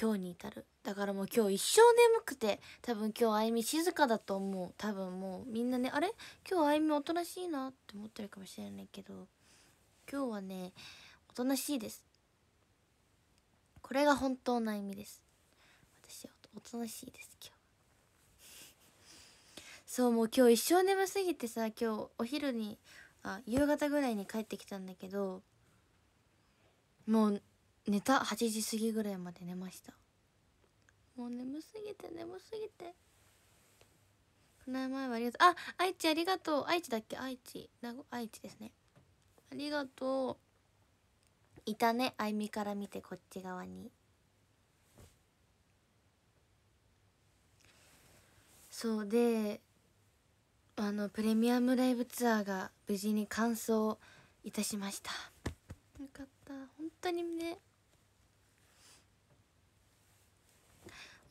今日に至るだからもう今日一生眠くて多分今日あゆみ静かだと思う多分もうみんなねあれ今日あゆみおとなしいなって思ってるかもしれないけど今日はねおとなしいですこれが本当の意みです私はおとなしいです今日そうもう今日一生眠すぎてさ今日お昼にあ夕方ぐらいに帰ってきたんだけどもう寝た8時過ぎぐらいまで寝ましたもう眠すぎて眠すぎてこの前はありがとうあ愛知ありがとう愛知だっけ愛知名古愛知ですねありがとういたねあいみから見てこっち側にそうであのプレミアムライブツアーが無事に完走いたしましたよかった本当にね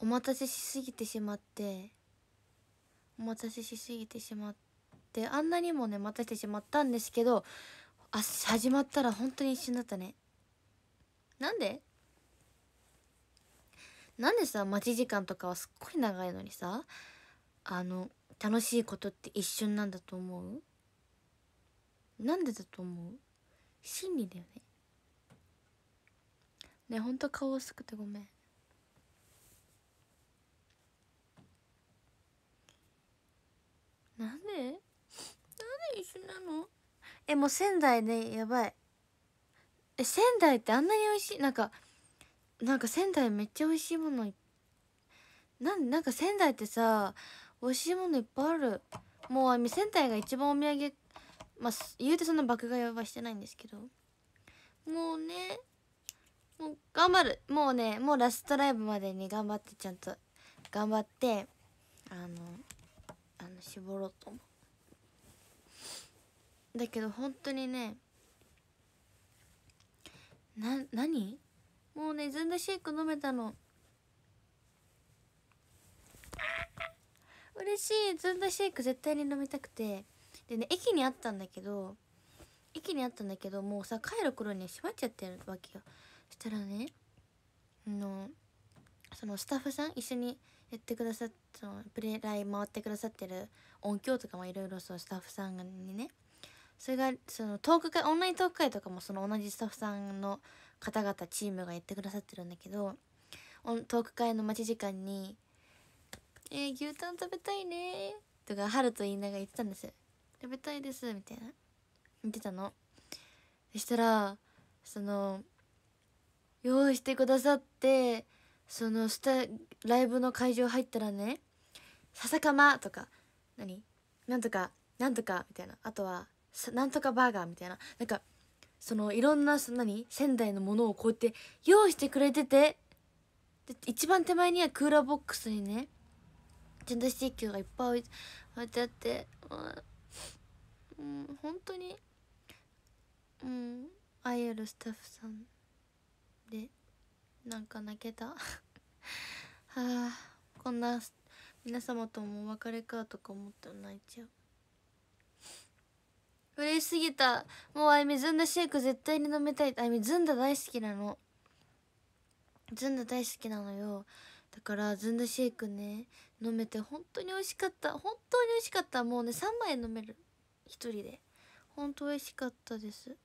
お待たせしすぎてしまってお待たせしすぎてしまってあんなにもね待たせてしまったんですけどあ始まったら本当に一瞬だったねなんでなんでさ待ち時間とかはすっごい長いのにさあの楽しいことって一瞬なんだと思うなんでだと思う心理だよねねほんと顔薄くてごめんなんでなんで一緒なのえもう仙台ねやばいえ仙台ってあんなに美味しいなんかなんか仙台めっちゃ美味しいものなんなんか仙台ってさ美味しいものいっぱいあるもうあみ仙台が一番お土産まあ言うてそんな爆買いはしてないんですけどもうねもう頑張るもうねもうラストライブまでに頑張ってちゃんと頑張ってあのあの絞ろうと思うだけど本当にねな何もうねずんだシェイク飲めたの嬉しいずんだシェイク絶対に飲みたくてでね駅にあったんだけど駅にあったんだけどもうさ帰る頃に閉まっちゃってるわけよそしたらねあのそのスタッフさん一緒にやってくださっそのプレイライ回ってくださってる音響とかもいろいろそうスタッフさんにねそれがそのトーク会オンライントーク会とかもその同じスタッフさんの方々チームがやってくださってるんだけどトーク会の待ち時間に「えー、牛タン食べたいね」とか春と言いながら言ってたんです「食べたいです」みたいな言ってたのそしたらその用意してくださってそのしたライブの会場入ったらね「笹かま」とか「何なんとかなんとか」みたいなあとは「なんとかバーガー」みたいななんかそのいろんなそ何仙台のものをこうやって用意してくれててで一番手前にはクーラーボックスにねジェンダースティッキがいっぱい置いてあって、うん、うん、本当にうん愛あるスタッフさんで。なんか泣けた はあこんな皆様ともお別れかとか思ったら泣いちゃう嬉しすぎたもうあいみずんだシェイク絶対に飲みたいあいみずんだ大好きなのずんだ大好きなのよだからずんだシェイクね飲めて本当に美味しかった本当に美味しかったもうね3枚飲める1人で本当美味しかったです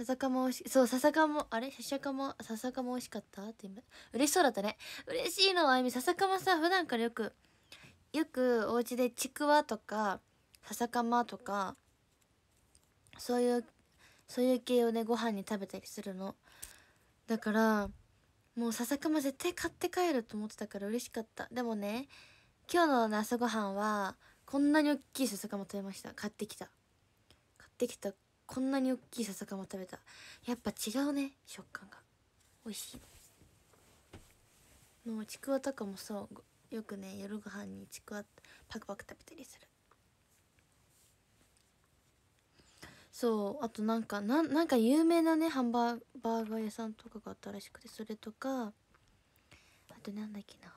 笹かも美しそう笹かもあれ笹かも笹かも美味しかったって今嬉しそうだったね嬉しいのあゆみ笹かもさ普段からよくよくお家でちくわとか笹かまとかそういうそういう系をねご飯に食べたりするのだからもう笹かま絶対買って帰ると思ってたから嬉しかったでもね今日の朝ごはんはこんなに大きい笹かま食べました買ってきた買ってきたこんなに大きい笹かま食べたやっぱ違うね食感が美味しいもうちくわとかもそうよくね夜ご飯にちくわパクパク食べたりするそうあとなんかななんか有名なねハンバーガー屋さんとかがあったらしくてそれとかあとなんだっけな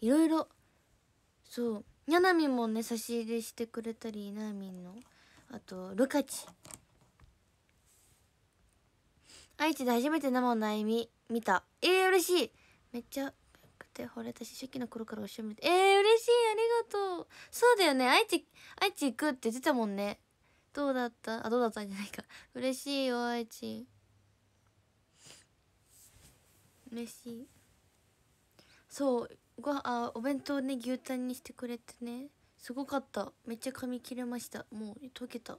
いろいろそうにゃなみもね差し入れしてくれたりなみんのあとルカチ愛知で初めて生の悩み見たえー、嬉しいめっちゃくて惚れたし初期の頃からおしゃべりえー、嬉しいありがとうそうだよね愛知愛知行くって言ってたもんねどうだったあどうだったんじゃないか嬉しいよ愛知嬉しいそうごあお弁当ね牛タンにしてくれてねすごかっためっちゃ噛み切れましたもう溶けた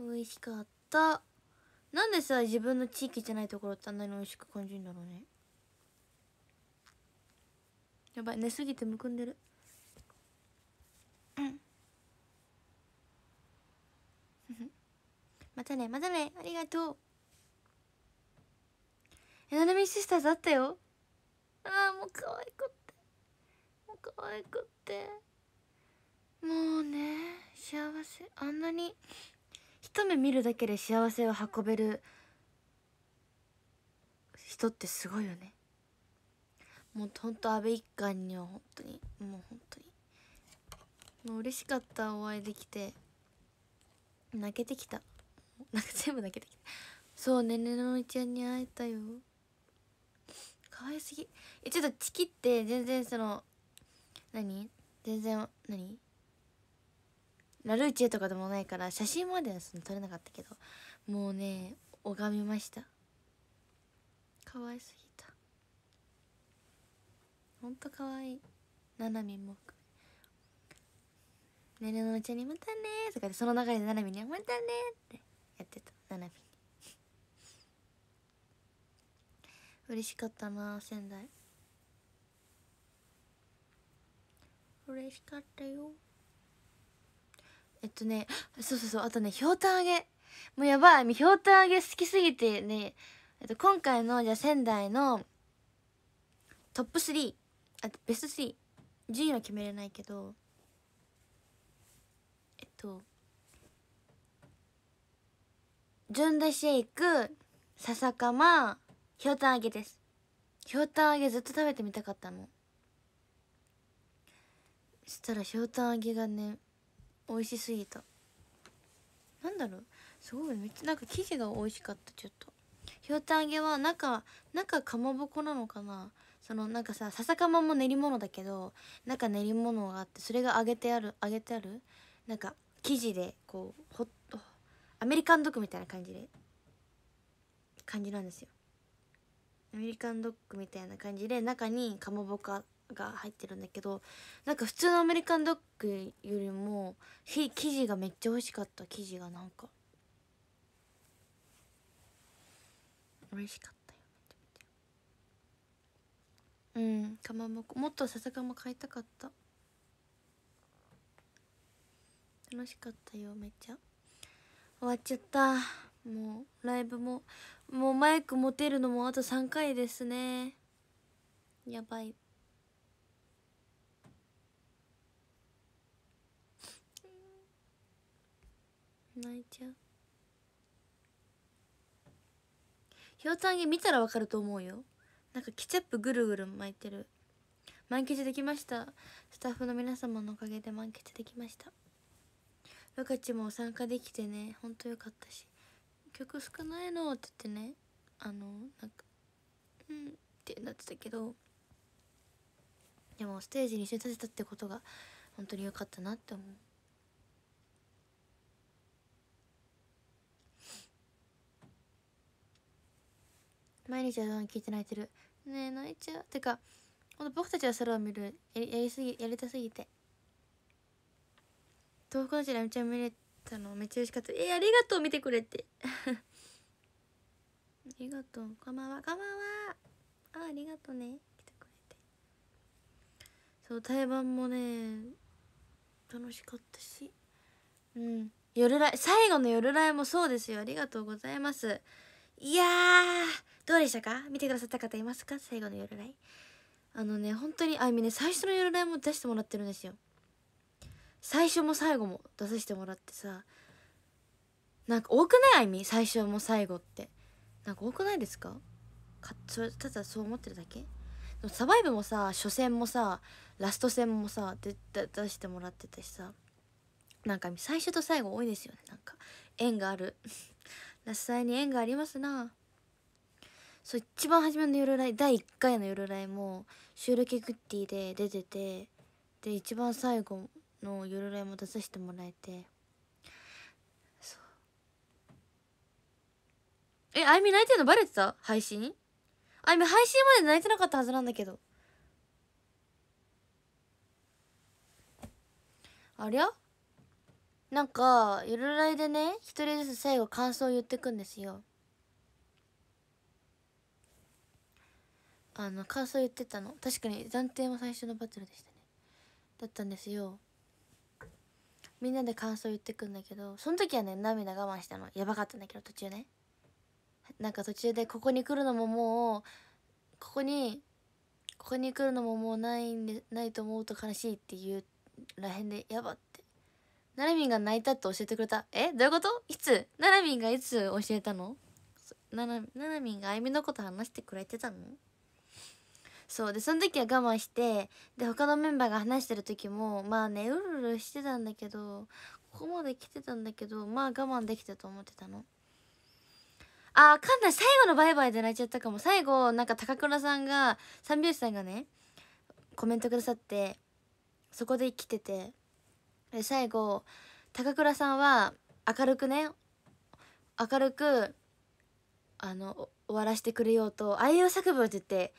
美味しかったなんでさ自分の地域じゃないところってあんなに美味しく感じるんだろうねやばい寝すぎてむくんでるうん またねまたねありがとうエナナミシスターズあったよああもう可愛くってもう可愛くってもうね幸せあんなに一目見るだけで幸せを運べる人ってすごいよねもうほんと安倍一家には本当にもう本当にもう嬉しかったお会いできて泣けてきたなんか全部泣けてきたそうねねのいちゃんに会えたよ可愛すぎえちょっとチキって全然その何全然何ラルーチェとかでもないから写真まではその撮れなかったけどもうね拝みました可愛すぎたほんと可愛いななみも「ねるのうちにまたね」とかでその流れでななみに「またね」ってやってたななみに嬉しかったな仙台嬉しかったよえっとねそうそうそうあとねひょうたん揚げもうやばいひょうたん揚げ好きすぎてね、えっと、今回のじゃ仙台のトップ3あとベスト3順位は決めれないけどえっと純度シェイク笹かまひょうたん揚げですひょうたん揚げずっと食べてみたかったのそしたらひょうたん揚げがね美味しすぎたなんだろうすごいめっちゃなんか生地が美味しかったちょっとひょうたん揚げは中中かまぼこなのかなそのなんかさ笹かまも練り物だけど中練り物があってそれが揚げてある揚げてあるなんか生地でこうほっとアメリカンドッグみたいな感じで感じなんですよアメリカンドッグみたいな感じで中にかまぼこが入ってるんだけどなんか普通のアメリカンドッグよりも生地がめっちゃ美味しかった生地がなんか美味しかったよめちゃめちゃうんかまぼこもっと笹かま買いたかった楽しかったよめっちゃ終わっちゃったもうライブももうマイク持てるのもあと3回ですねやばい泣いちゃうひょうたんげ見たらわかると思うよなんかケチャップぐるぐる巻いてる満喫できましたスタッフの皆様のおかげで満喫できましたロカチも参加できてねほんとよかったし曲少ないのって言ってねあのなんかうんってなってたけどでもステージに一緒に立てたってことが本当に良かったなって思う毎日は聞いて泣いてるねえ泣いちゃうてか本当僕たちはそれを見るやりやりすぎやりたすぎて東北のちでめちゃ見れたのめっちゃ嬉しかったえー、ありがとう見てくれてありがとうこんばんはこんばんはあありがとうね来てくれてそう対バンもね楽しかったしうん夜来最後の夜来もそうですよありがとうございますいやどうでしたか見てくださった方いますか最後の夜来あのね本当にあゆみね最初の夜来も出してもらってるんですよ最初も最後も出させてもらってさなんか多くないあゆみ最初も最後ってなんか多くないですかかそただそう思ってるだけでもサバイブもさ初戦もさラスト戦もさで出してもらってたしさなんか最初と最後多いですよねなんか縁がある獺祭に縁がありますなそう一番初めの「夜来」第1回の「夜来」も「収録グッティ」で出ててで一番最後の「夜来」も出させてもらえてそうえあゆみ泣いてんのバレてた配信あゆみ配信まで泣いてなかったはずなんだけどありゃなんかゆるラいでね一人ずつ最後感想を言ってくんですよあの感想言ってたの確かに暫定も最初のバトルでしたねだったんですよみんなで感想言ってくんだけどその時はね涙我慢したのやばかったんだけど途中ねなんか途中でここに来るのももうここにここに来るのももうないんでないと思うと悲しいっていうらへんでやばっななみんが泣いたって教えてくれた。えどういうこといつななみんがいつ教えたのなな、ななみんがあゆみのこと話してくれてたのそうでその時は我慢してで他のメンバーが話してる時もまあねうるうるしてたんだけどここまで来てたんだけどまあ我慢できたと思ってたのあーかんない最後のバイバイで泣いちゃったかも最後なんか高倉さんが三拍子さんがねコメントくださってそこで来ててで最後高倉さんは明るくね明るくあの終わらせてくれようと「愛用作文」って言って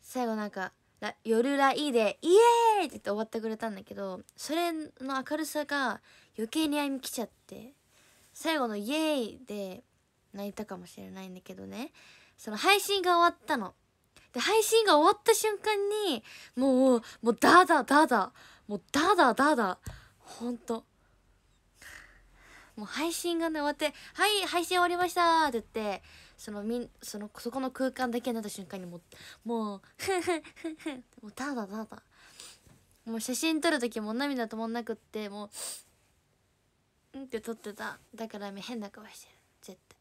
最後なんか「夜らいい」で「イエーイ!」って言って終わってくれたんだけどそれの明るさが余計に歩みきちゃって最後の「イエーイ!」で泣いたかもしれないんだけどねその配信が終わったの。で配信が終わった瞬間にもうもうダーダーダーダーもうダーダーダダほんともう配信がね終わって「はい配信終わりました」って言ってそのみんそのそこの空間だけになった瞬間にもうもうフフフフもうただただもう写真撮る時も涙止まんなくってもううんって撮ってただから変な顔してる絶対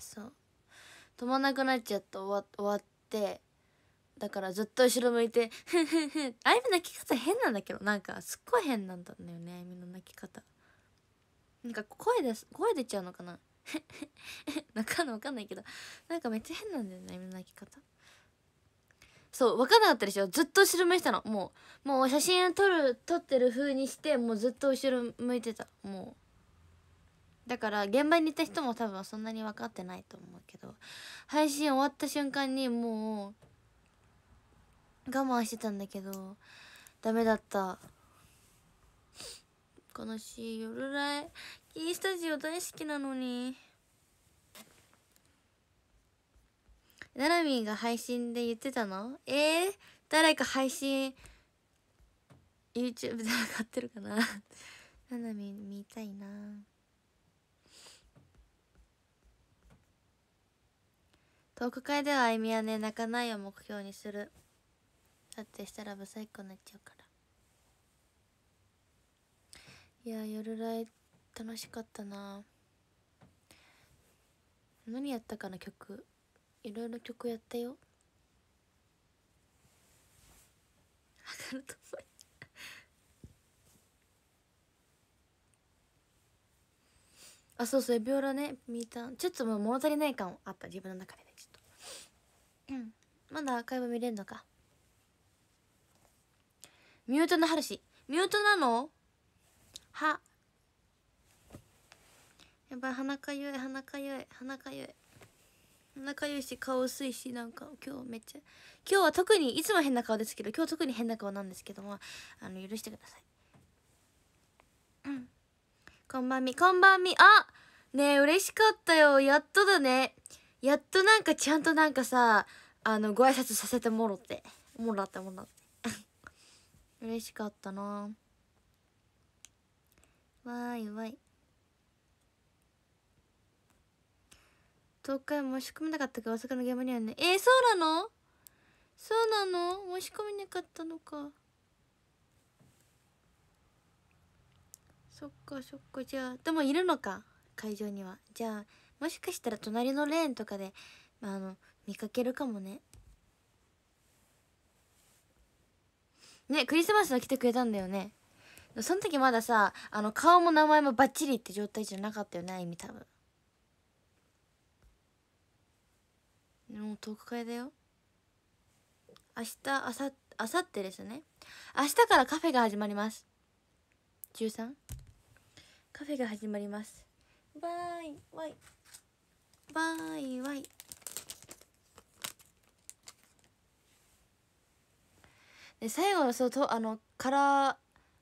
そう止まんなくなっちゃって終わ終わってだからずっと後ろ向いて、ふんふん泣き方変なんだけど、なんかすっごい変なんだよね、みのな泣き方。なんか声です、声出ちゃうのかななんかわかんないけど、なんかめっちゃ変なんだよね、みん泣き方。そう、分かんなかったでしょずっと後ろ向いてたの。もう、もう写真撮る、撮ってる風にして、もうずっと後ろ向いてた。もう。だから、現場にいた人も多分そんなに分かってないと思うけど、配信終わった瞬間にもう、我慢してたんだけどダメだった悲しい夜ライキースタジオ大好きなのにななみーが配信で言ってたのえー、誰か配信 YouTube で上がってるかなななみー見たいなトーク会ではあいみやね泣かないを目標にする撮影したらブサイクになっちゃうからいや夜来楽しかったな何やったかな曲いろいろ曲やったよ分かると思うあそうそうエビオラね見たちょっともう物足りない感あった自分の中でねちょっとまだアーカイブ見れるのかミュートの春しミュートなのはやばい鼻かゆい鼻かゆい鼻かゆい鼻かゆいし顔薄いしなんか今日めっちゃ今日は特にいつも変な顔ですけど今日特に変な顔なんですけどもあの許してくださいうんこんばんみこんばんみあねえ嬉しかったよやっとだねやっとなんかちゃんとなんかさあのご挨拶させてもろってもらったもらった嬉しかったなわいわい東海申し込めなかったか大阪の現場にはねえー、そうなのそうなの申し込めなかったのかそっかそっかじゃあでもいるのか会場にはじゃあもしかしたら隣のレーンとかで、まあ、あの見かけるかもねねクリスマスは来てくれたんだよねその時まださあの顔も名前もバッチリって状態じゃなかったよねあいみ多分もう遠くか会だよ明日あさあさってですね明日からカフェが始まります 13? カフェが始まりますバイバイバイバイで最後のそとあのカラー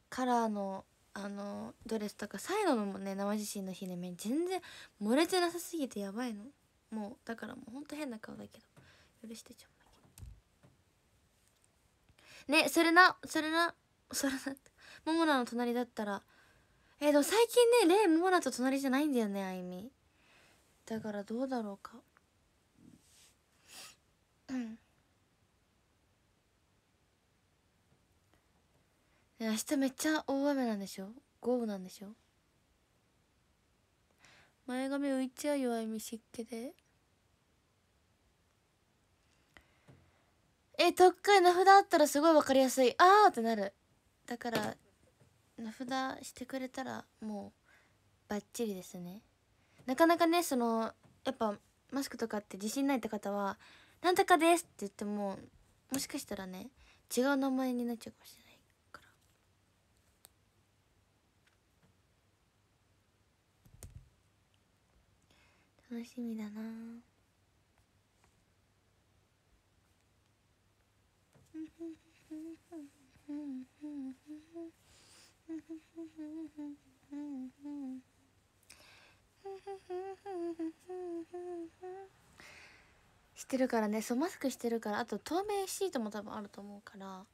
カラーのあのドレスとか最後のもね生自身の日ね全然漏れてなさすぎてやばいのもうだからもうほんと変な顔だけど許してちょんまけねそれなそれなそれなももなの隣だったらえー、でも最近ねレイももと隣じゃないんだよねあゆみだからどうだろうか明日めっちゃ大雨なんでしょ豪雨なんでしょ前髪浮いちゃうよあゆみ湿気でえとっかい名札あったらすごい分かりやすいあーってなるだから名札してくれたらもうバッチリですねなかなかねそのやっぱマスクとかって自信ないって方は「なんとかです」って言ってももしかしたらね違う名前になっちゃうかもしれない楽しみだなしてるからねそうマスクしてるからあと透明シートも多分あると思うから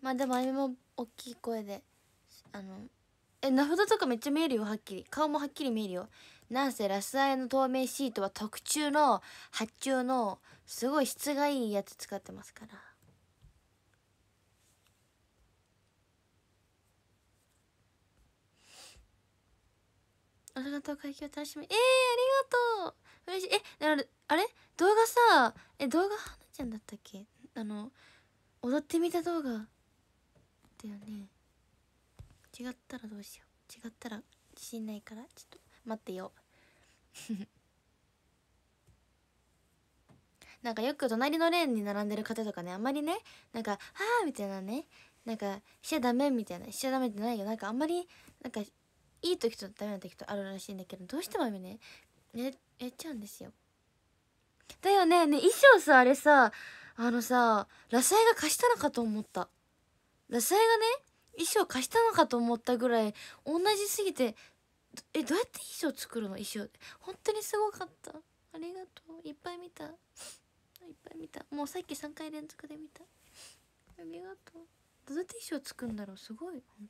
まあでもあゆも大きい声であのえ名札とかめっちゃ見えるよはっきり顔もはっきり見えるよなんせラスアイの透明シートは特注の発注のすごい質がいいやつ使ってますからありがとう会計楽しみえー、ありがとう嬉しいえあれあれ動画さえ動画はなちゃんだったっけあの踊ってみた動画だよね違ったらどうしよう違ったら自信ないからちょっと待ってよ なんかよく隣のレーンに並んでる方とかねあんまりねなんか「ああ」みたいなねなんかしちゃダメみたいなしちゃダメってないよなんかあんまりなんかいい時とダメな時とあるらしいんだけどどうしてもねやっちゃうんですよだよねね衣装さあれさあのさラサが貸したのかと思ったラサがね衣装貸したのかと思ったぐらい同じすぎてえどうやって衣装作るの衣装本当にすごかったありがとういっぱい見たいっぱい見たもうさっき3回連続で見たありがとうどうやって衣装作るんだろうすごい本当に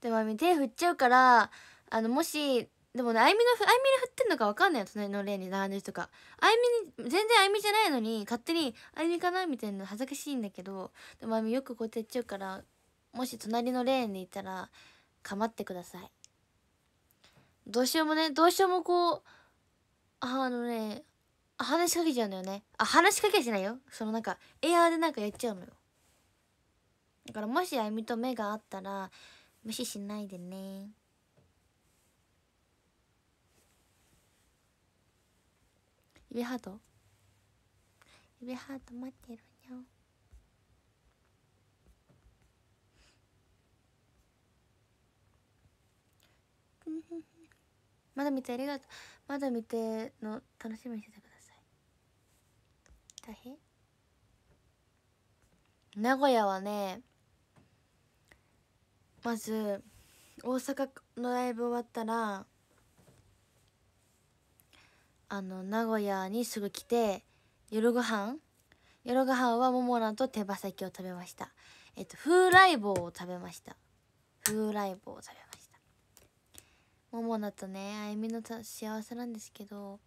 でも手振っちゃうからあのもしでもね、あいみの、あいみに振ってんのかわかんないよ、隣の例に並んでる人が。あいみに、全然あいみじゃないのに、勝手に、あいみかなみたいな恥ずかしいんだけど、でもあいみよくこうやってやっちゃうから、もし隣のレーンにいたら、構ってください。どうしようもね、どうしようもこう、あのね、話しかけちゃうのよね。あ、話しかけはしないよ。そのなんか、エアーでなんかやっちゃうのよ。だからもしあいみと目があったら、無視しないでね。指ハート指ハート待ってるにゃん まだ見てありがとう。まだ見ての楽しみにしててください。大変名古屋はね、まず、大阪のライブ終わったら、あの名古屋にすぐ来て夜ご飯夜ご飯はモモラんと手羽先を食べましたえっと風来坊を食べました風来坊を食べましたモモナとねあゆみの幸せなんですけど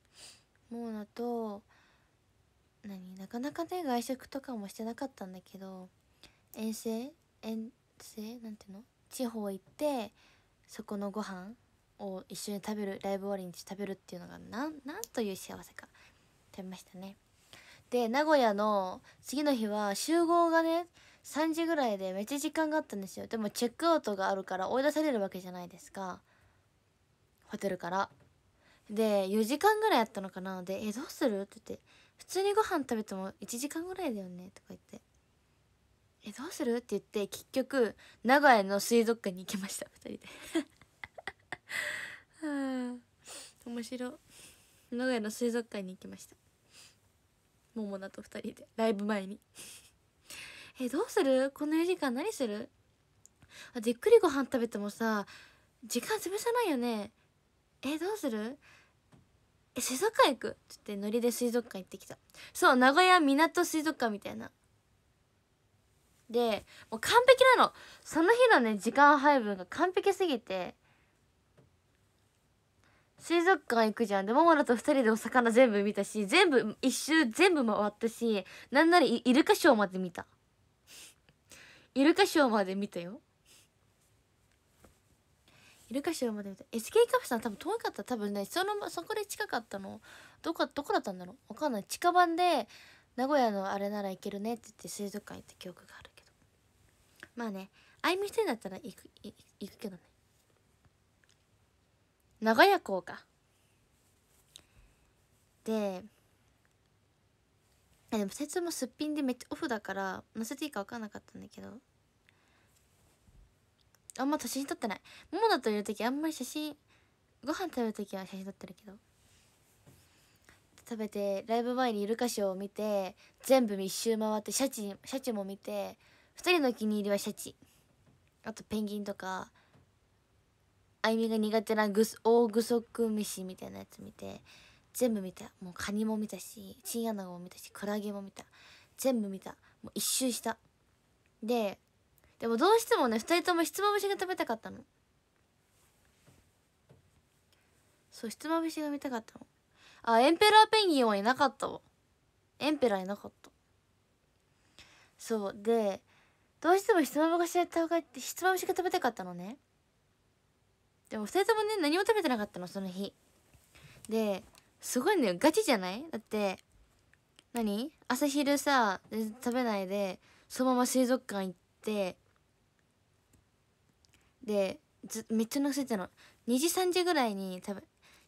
モモナと何なかなかね外食とかもしてなかったんだけど遠征遠征なんていうの地方行ってそこのご飯を一緒に食べるライブ終わりに食べるっていうのがなんなんという幸せか食べましたねで名古屋の次の日は集合がね3時ぐらいでめっちゃ時間があったんですよでもチェックアウトがあるから追い出されるわけじゃないですかホテルからで4時間ぐらいやったのかなで「えどうする?」って言って「普通にご飯食べても1時間ぐらいだよね」とか言って「えどうする?」って言って結局名古屋の水族館に行きました2人で はあ面白名古屋の水族館に行きましたももなと2人でライブ前に えどうするこの4時間何するあじっくりご飯食べてもさ時間潰さないよねえどうするえ水族館行くつってノリで水族館行ってきたそう名古屋港水族館みたいなでもう完璧なのその日のね時間配分が完璧すぎて水族館行くじゃんでももらと2人でお魚全部見たし全部一周全部回ったしなんならイルカショーまで見たイルカショーまで見たよイルカショーまで見た SK カフさん多分遠かった多分ねそのそこで近かったのどこどこだったんだろうわかんない近場で名古屋のあれなら行けるねって言って水族館行った記憶があるけどまあねあいみしんだったら行く行くけどね名古屋港か。で、でもつもすっぴんでめっちゃオフだから載せていいか分かんなかったんだけどあんま写真撮ってないももだといる時あんまり写真ご飯食べる時は写真撮ってるけど食べてライブ前にイルカショーを見て全部一周回ってシャチシャチも見て2人のお気に入りはシャチあとペンギンとかあゆみが苦手なぐす大具足飯みたいなやつ見て全部見たもうカニも見たしチンアナゴも見たしクラゲも見た全部見たもう一周したででもどうしてもね2人ともひつまぶしが食べたかったのそうひつまぶしが見たかったのあエンペラーペンギンはいなかったわエンペラーいなかったそうでどうしてもひつまぶしが食べたかったひつまぶしが食べたかったのねでも2人ともね何も食べてなかったのその日ですごいねガチじゃないだって何朝昼さ食べないでそのまま水族館行ってでずめっちゃのせてたの2時3時ぐらいに食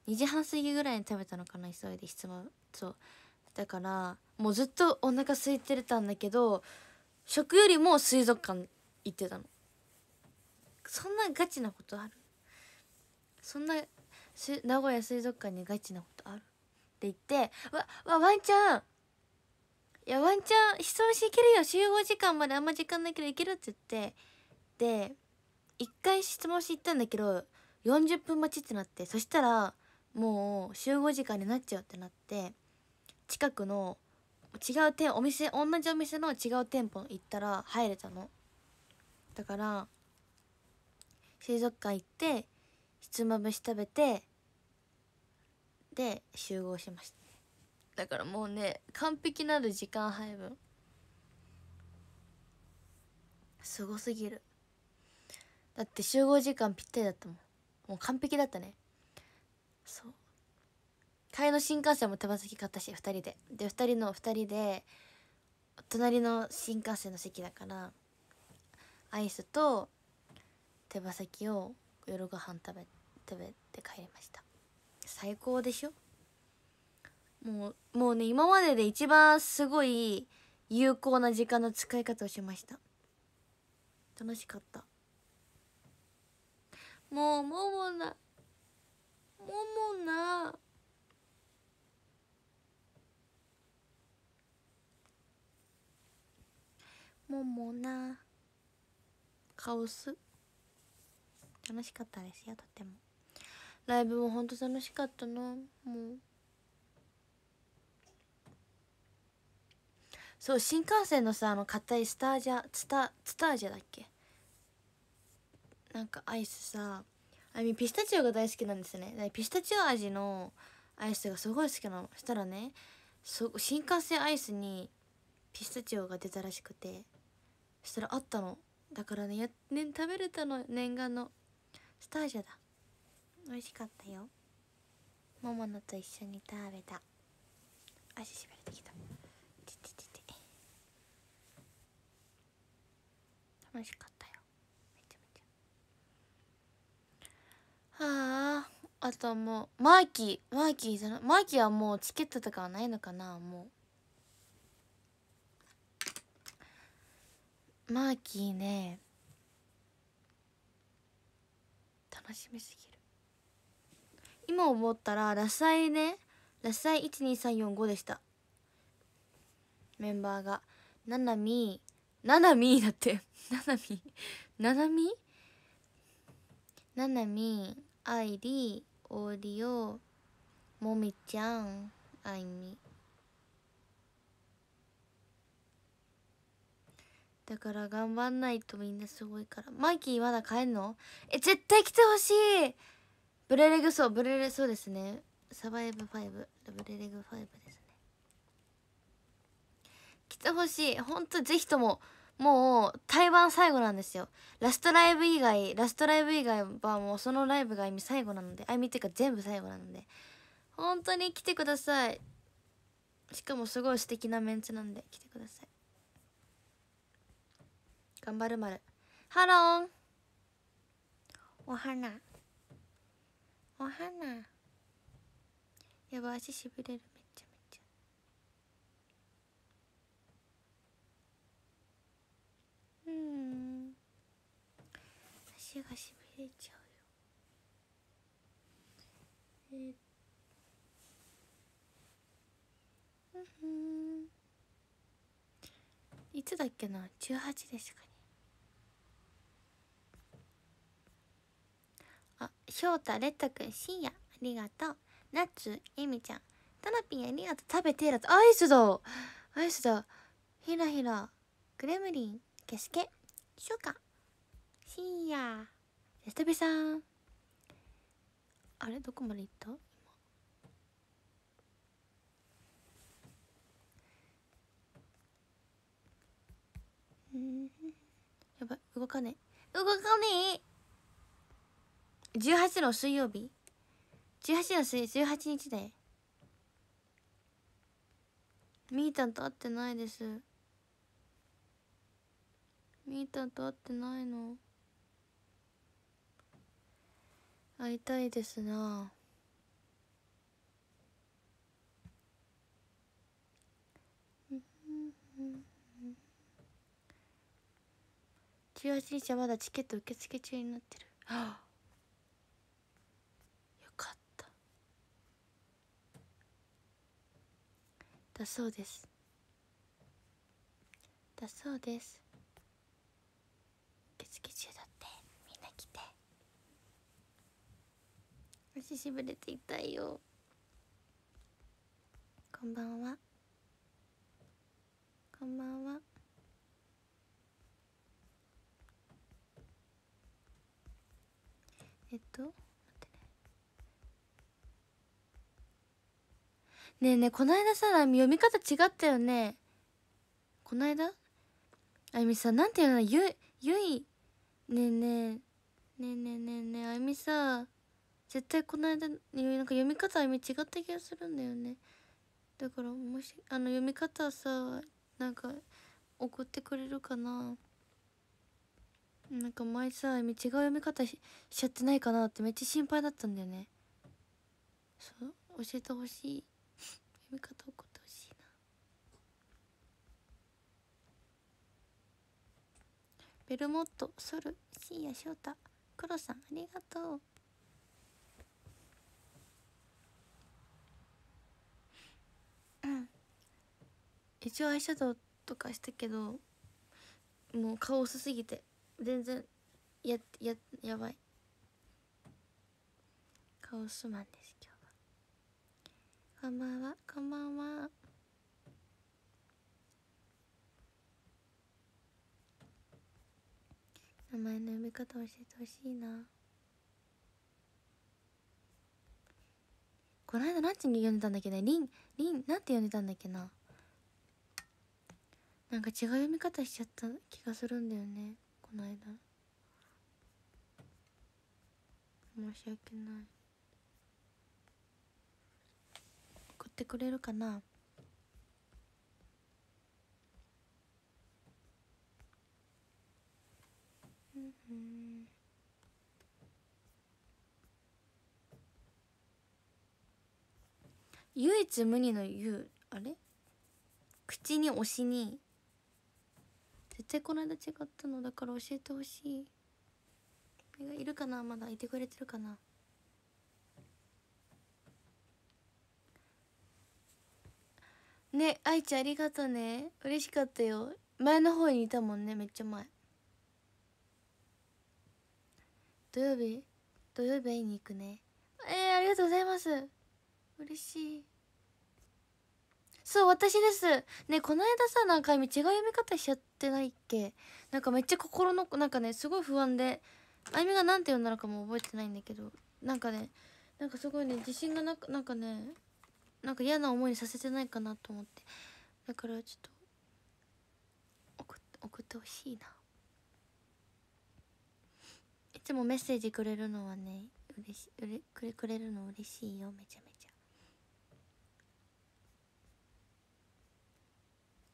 べ2時半過ぎぐらいに食べたのかな急いで質問そうだからもうずっとお腹空いてたんだけど食よりも水族館行ってたのそんなガチなことあるそんな名古屋水族館にガチなことあるって言ってわわワンちゃんいやワンちゃん質問し行けるよ集合時間まであんま時間ないけど行けるって言ってで一回質問して行ったんだけど40分待ちってなってそしたらもう集合時間になっちゃうってなって近くの違う店お店同じお店の違う店舗行ったら入れたのだから水族館行ってひつまぶし食べてで集合しましただからもうね完璧なる時間配分すごすぎるだって集合時間ぴったりだったもんもう完璧だったねそう帰りの新幹線も手羽先買ったし2人でで2人の2人で隣の新幹線の席だからアイスと手羽先を夜ご飯食べ食べて帰りました最高でしょもうもうね今までで一番すごい有効な時間の使い方をしました楽しかったもうももなももなももなカオス楽しかったですよとてもライブもほんと楽しかったなもうそう新幹線のさあの硬いスタージャツタツタージャだっけなんかアイスさあみピスタチオが大好きなんですねピスタチオ味のアイスがすごい好きなのしたらねそ新幹線アイスにピスタチオが出たらしくてそしたらあったのだからねや、ね、食べれたの念願のスタージュだ美味しかったよ桃のと一緒に食べた足しびれてきたちちちち楽しかったよめちゃめちゃはああともうマーキーマーキーじゃないマーキーはもうチケットとかはないのかなもうマーキーね楽しみすぎる今思ったらラサイねラサイ1234でしたメンバーがななみななみだってななみななみななみあいりオーディオもみちゃんあいみだから頑張んないとみんなすごいからマイキーまだ帰んのえ絶対来てほしいブレレグそうブレレそうですねサバイブ5ブレレグ5ですね来てほしいほんとぜひとももう台湾最後なんですよラストライブ以外ラストライブ以外はもうそのライブが意味最後なのであ意味っていうか全部最後なので本当に来てくださいしかもすごい素敵なメンツなんで来てください頑張るまるハローお花お花やば足しびれるめっちゃめっちゃうん足がしびれちゃうよえっといつだっけな18ですかねあ、翔太、レッドくん、深夜、ありがとう。ナッツ、エミちゃん、タナピン、ありがとう。食べてらアイスだアイスだひらひら、グレムリン、ケスケ、しょカ、か、深夜、レストビさん。あれどこまで行ったうん。やばい、動かねえ。動かねえ18の水曜日18の水18日でみーたんと会ってないですみーたんと会ってないの会いたいですな18日はまだチケット受付中になってるあだそうですだそうです受付中だってみんな来て足しびれて痛いよこんばんはこんばんはえっとねえねえこの間さあゆみ読み方違ったよねこないだあゆみさなんていうのゆゆいねえねえねえねえねえねえあゆみさ絶対この間なんか読み方あゆみ違った気がするんだよねだからもしあの読み方さなんか送ってくれるかななんか前さあゆみ違う読み方ししちゃってないかなってめっちゃ心配だったんだよねそう教えてほしいみ方送ってほしいなベルモットソル深夜翔太クロさんありがとううん一応アイシャドウとかしたけどもう顔薄すぎて全然やややばい顔薄まんですこんばんはこんばんは名前の呼び方教えてほしいなこの間ランチに読んでたんだけど、ね、りんりんなんて読んでたんだっけななんか違う読み方しちゃった気がするんだよねこの間申し訳ないってくれるかな唯一無二の言うあれ口に押しに絶対この間違ったのだから教えてほしいいるかなまだいてくれてるかなね愛ちゃんありがとね嬉しかったよ前の方にいたもんねめっちゃ前土曜日土曜日会いに行くねえー、ありがとうございます嬉しいそう私ですねこの間さなんか違う読み方しちゃってないっけなんかめっちゃ心のなんかねすごい不安であゆみが何て読んだのかも覚えてないんだけどなんかねなんかすごいね自信がなくなんかねなんか嫌な思いさせてないかなと思ってだからちょっと送ってほしいないつもメッセージくれるのはねうれしうれくれくれるの嬉しいよめちゃめちゃ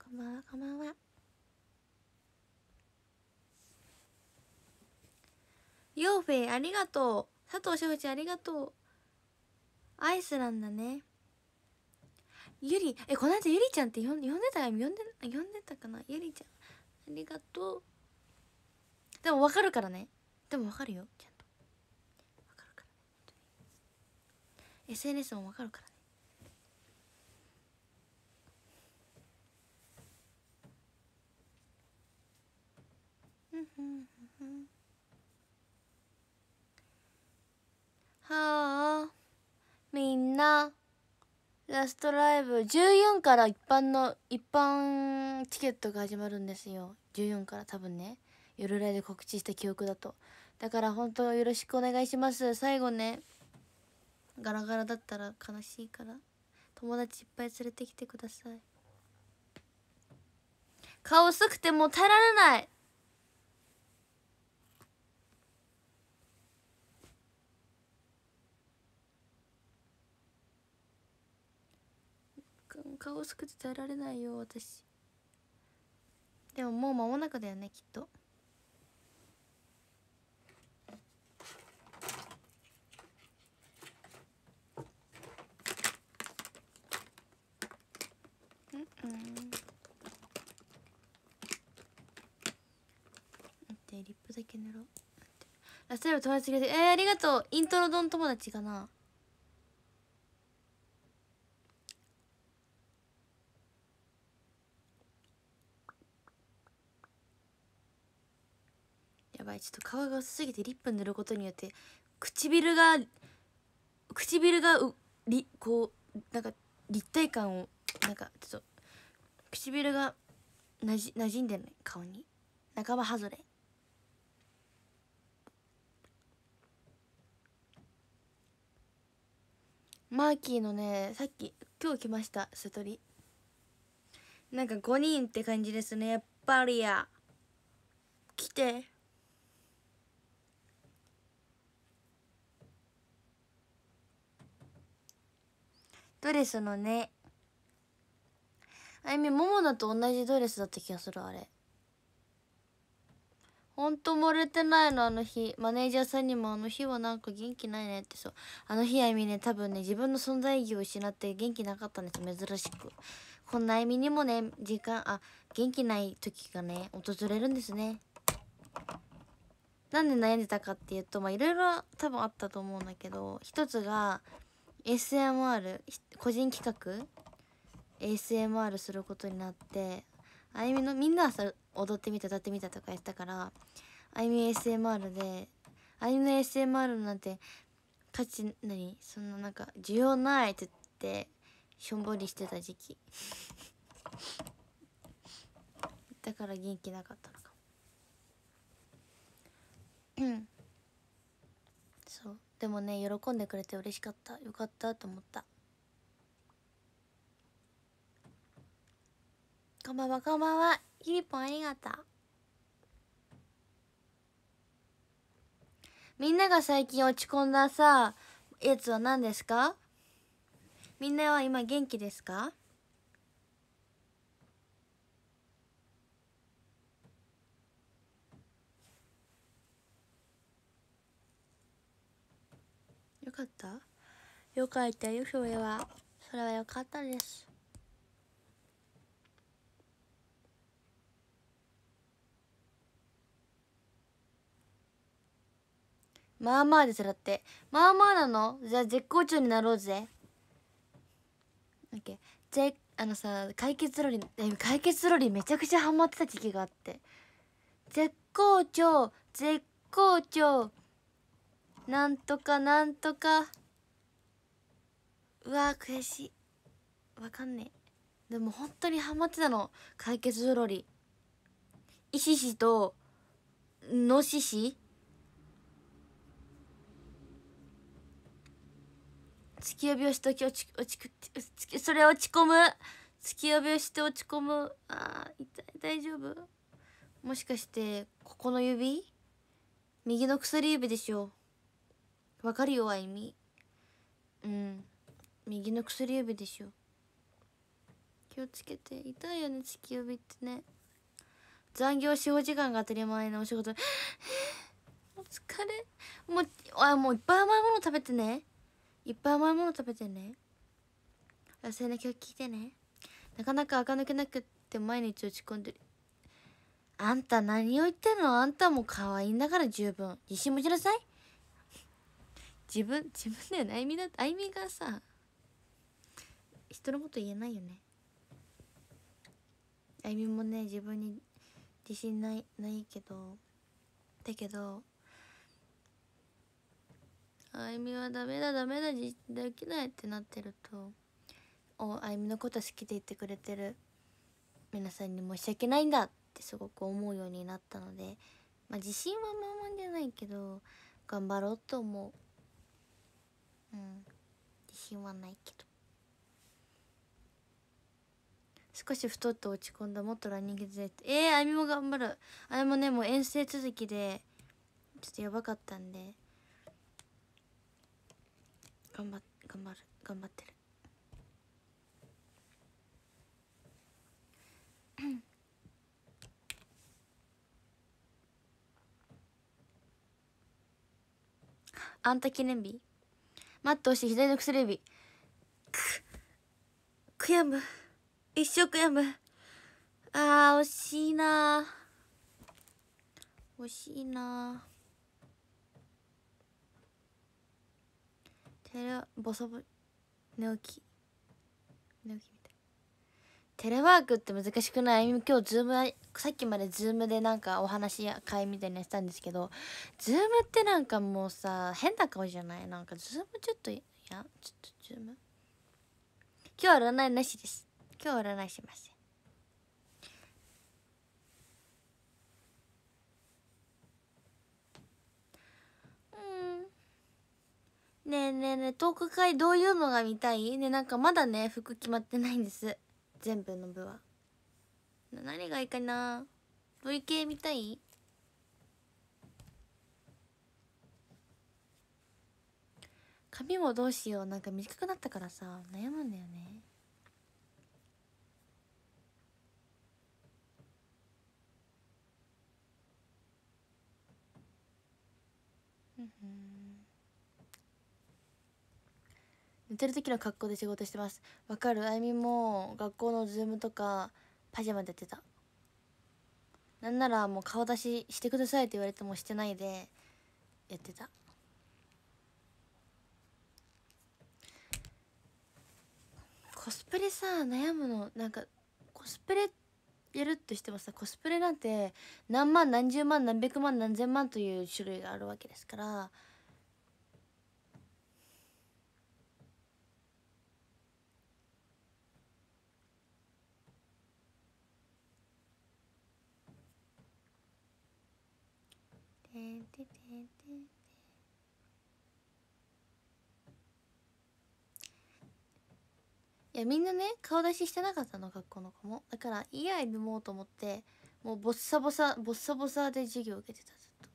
こんばんはこんばんはヨーフェイありがとう佐藤翔保ちゃんありがとうアイスなんだねゆりえこの間ゆりちゃんって呼んでた呼んで呼んでたかなゆりちゃんありがとうでも分かるからねでも分かるよちゃんと分かるからね SNS も分かるからねラストライブ14から一般の一般チケットが始まるんですよ14から多分ね夜ライで告知した記憶だとだから本当よろしくお願いします最後ねガラガラだったら悲しいから友達いっぱい連れてきてください顔薄くても耐えられない顔薄くて耐えられないよ私でももう間もなくだよねきっとうんうん待ってリップだけ塗ろうラストライブ友達がえー、ありがとうイントロドン友達かなばいちょっと顔が薄すぎてリップ塗ることによって唇が唇がうりこうなんか立体感をなんかちょっと唇がなじ馴染んでる顔に半ば外れマーキーのねさっき今日来ました瀬トりなんか5人って感じですねやっぱりや来て。ドレスのねあゆみももなと同じドレスだった気がするあれほんと漏れてないのあの日マネージャーさんにもあの日はなんか元気ないねってそうあの日あゆみね多分ね自分の存在意義を失って元気なかったんです珍しくこんなあゆみにもね時間あ元気ない時がね訪れるんですねなんで悩んでたかっていうとまあいろいろ多分あったと思うんだけど一つが ASMR 個人企画 ASMR することになってあゆみのみんなはさ踊ってみた歌ってみたとかやったからあゆみ ASMR であゆみの ASMR なんて価値何そんななんか需要ないって言ってしょんぼりしてた時期 だから元気なかったのかでもね喜んでくれて嬉しかったよかったと思ったこんばんはこんばんはゆりぽんありがとうみんなが最近落ち込んださやつは何ですかみんなは今元気ですかかったよかったよ、それは。それはよかったです。まあまあですだって。まあまあなのじゃあ絶好調になろうぜ。OK。ぜあのさ、解決ロリ、解決ロリめちゃくちゃハマってた時期があって。絶好調、絶好調、なんとかなんとかうわ悔しいわかんねえでも本当にハマってたの解決ぞろりイシシとノシシ月呼びをして落ち落ちそれ落ち込む月呼びをして落ち込むあー痛い大丈夫もしかしてここの指右の薬指でしょうわかるよあゆみうん右の薬指でしょ気をつけて痛いよね地球指ってね残業使用時間が当たり前のお仕事お疲れもうあもういっぱい甘いもの食べてねいっぱい甘いもの食べてね野生の曲を聞いてねなかなか垢抜けなくって毎日落ち込んでるあんた何を言ってんのあんたも可愛いんだから十分自信持ちなさい自分自分だよねあゆみだあゆみがさ人のこと言えないよねあゆみもね自分に自信ないないけどだけどあゆみはダメだダメだできないってなってるとおあゆみのこと好きで言ってくれてる皆さんに申し訳ないんだってすごく思うようになったのでまあ自信は満々じゃないけど頑張ろうと思う。うん自信はないけど少し太って落ち込んだもっとランニングでえー、あゆみも頑張るあれもねもう遠征続きでちょっとやばかったんで頑張頑張る頑張ってる あんた記念日マット押して左の薬指く悔やむ一生悔やむあー惜しいな惜しいなテレボソボ寝起き寝起きみたいテレワークって難しくない今日ズームさっきまでズームでなんかお話し会みたいなしたんですけどズームってなんかもうさ変な顔じゃないなんかズームちょっといやちょっとズーム今日は占いなしです今日は占いしませんねえねえねえトーク会どういうのが見たいねなんかまだね服決まってないんです全部の部は何がいいかな V 系見たい髪もどうしようなんか短くなったからさ悩むんだよねうん寝てる時の格好で仕事してますわかるあゆみも学校のズームとかパジャマでてたなんならもう顔出ししてくださいって言われてもしてないでやってたコスプレさ悩むのなんかコスプレやるとしてもさコスプレなんて何万何十万何百万何千万という種類があるわけですからてててていやみんなね顔出ししてなかったの学校の子もだからいや飲もうと思ってもうボッサボサボッサボサで授業受けてたずっと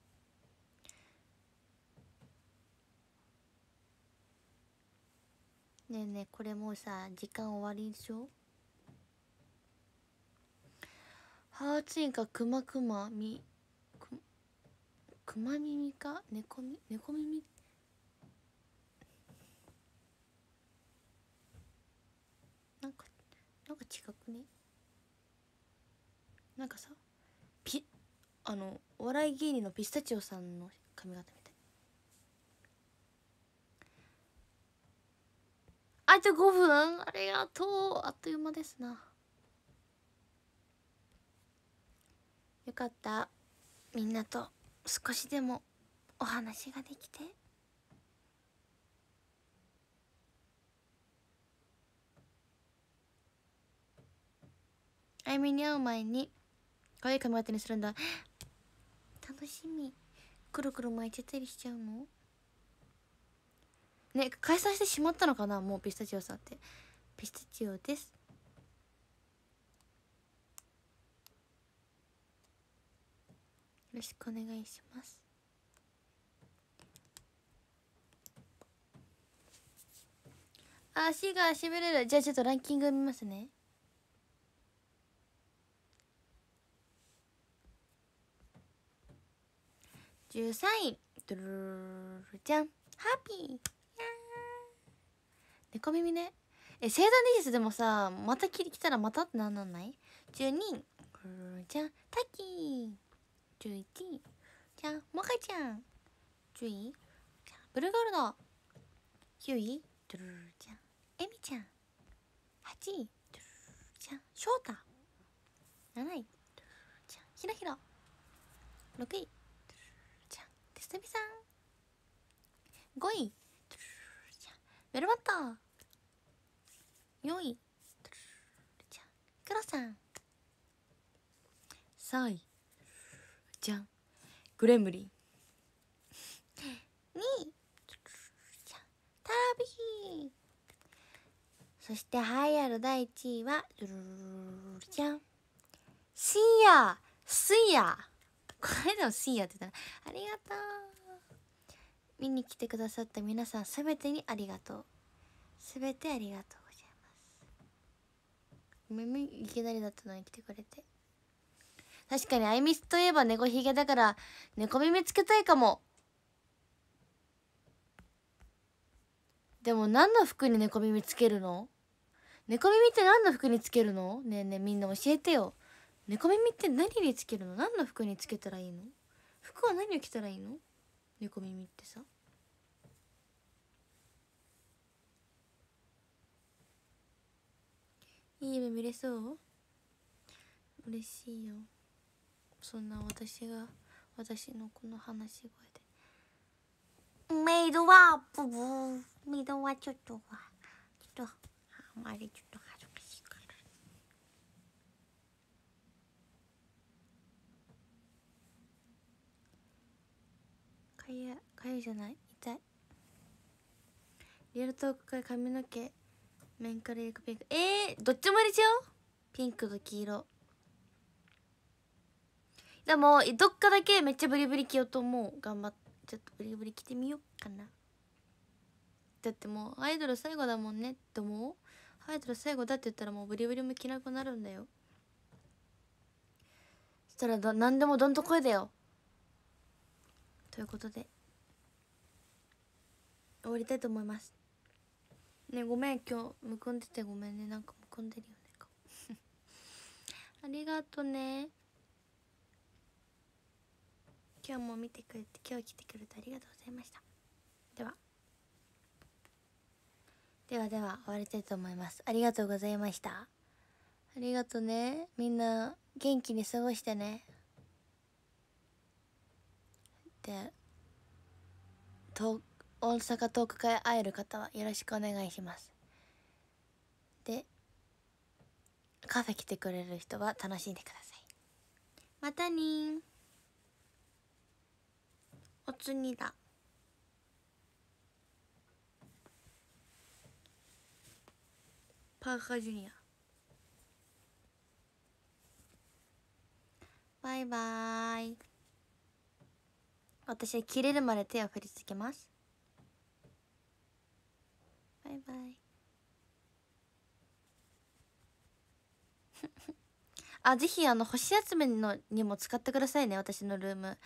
ねえねえこれもうさ時間終わりでしょハーツインかクマクマみ熊耳か猫耳猫耳なんかなんか違くねなんかさピあのお笑い芸人のピスタチオさんの髪型みたいあと5分ありがとうあっという間ですなよかったみんなと。少しでもお話ができてあゆみに会う前に可愛い髪型にするんだ楽しみくるくる巻いちゃったりしちゃうのね解散してしまったのかなもうピスタチオさんってピスタチオですろしくお願いします足がしびれるじゃあちょっとランキング見ますね13位ドゥルルルじゃんハッピーー猫耳ねえ星誕リリでもさまた来たらまたってなんなんない ?12 じゃんタッキー11じゃあモカちゃん10位じゃあブルゴールド9位ドゥルルちゃんエミちゃん8位ドゥルルちゃんショウタ。7位ドゥルルちゃんヒロヒロ。6位ドゥルルちゃんてすみさん5位ドゥルルちゃんベルバット。4位ドゥルルちゃんクロさん3位じゃんグレムリン にタラビーそして栄えある第1位はじゃん深夜深夜これでもシーって言ったらありがとう見に来てくださった皆さんすべてにありがとうすべてありがとうございますいきなりだったのに来てくれて確かにあいみつといえば猫ひげだから猫耳つけたいかもでも何の服に猫耳つけるの猫耳って何の服につけるのねえねえみんな教えてよ猫耳って何につけるの何の服につけたらいいの服は何を着たらいいの猫耳ってさいい夢見れそう嬉しいよそんな私が私のこの話し声でメイドはブブーメイドはちょっとはちょっとあんまりちょっと恥ずかしいからかゆやかゆじゃない痛いリアルトークから髪の毛面からいくピンクえー、どっちも入れちゃうピンクと黄色でもどっかだけめっちゃブリブリ着ようと思う頑張ってちょっとブリブリ着てみようかなだってもうアイドル最後だもんねって思うアイドル最後だって言ったらもうブリブリも着なくなるんだよそしたらど何でもどんとこいだよということで終わりたいと思いますねごめん今日むくんでてごめんねなんかむくんでるよね ありがとね今日も見てくれて今日来てくれてありがとうございましたではではでは終わりたいと思いますありがとうございましたありがとねみんな元気に過ごしてねで大阪トーク会会える方はよろしくお願いしますでカフェ来てくれる人は楽しんでくださいまたねお次だパーカージュニアバイバイ私は切れるまで手を振り付けますバイバイ あぜひあの星集めのにも使ってくださいね私のルーム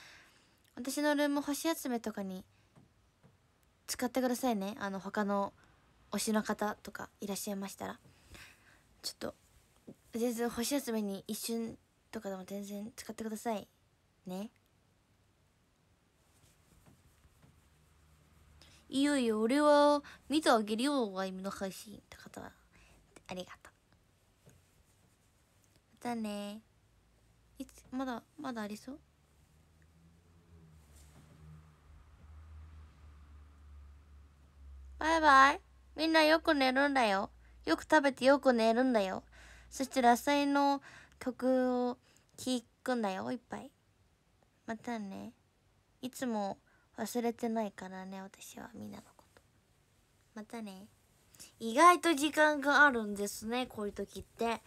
私のルーム星集めとかに使ってくださいねあの他の推しの方とかいらっしゃいましたらちょっと全然星集めに一瞬とかでも全然使ってくださいねいよいよ俺は見てあげるよ歩の配信って方はありがとうまたねいつまだまだありそうバイバイ。みんなよく寝るんだよ。よく食べてよく寝るんだよ。そして野菜の曲を聴くんだよ、いっぱい。またね。いつも忘れてないからね、私はみんなのこと。またね。意外と時間があるんですね、こういう時って。